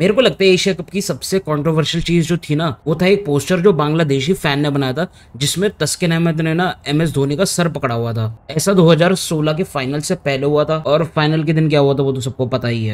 मेरे को लगता है एशिया कप की सबसे कंट्रोवर्शियल चीज जो थी ना वो था एक पोस्टर जो बांग्लादेशी फैन ने बनाया था जिसमें तस्किन अहमद ने ना एम एस धोनी का सर पकड़ा हुआ था ऐसा 2016 के फाइनल से पहले हुआ था और फाइनल के दिन क्या हुआ था वो तो सबको पता ही है